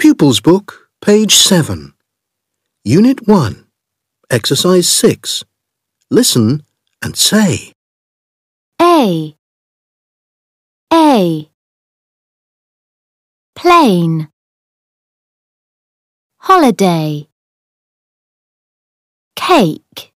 Pupil's Book, page 7. Unit 1. Exercise 6. Listen and say. A. A. Plane. Holiday. Cake.